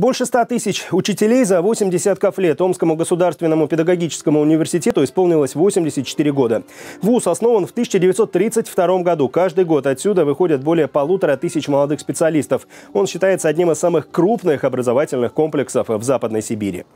Больше 100 тысяч учителей за 8 десятков лет Омскому государственному педагогическому университету исполнилось 84 года. ВУЗ основан в 1932 году. Каждый год отсюда выходят более полутора тысяч молодых специалистов. Он считается одним из самых крупных образовательных комплексов в Западной Сибири.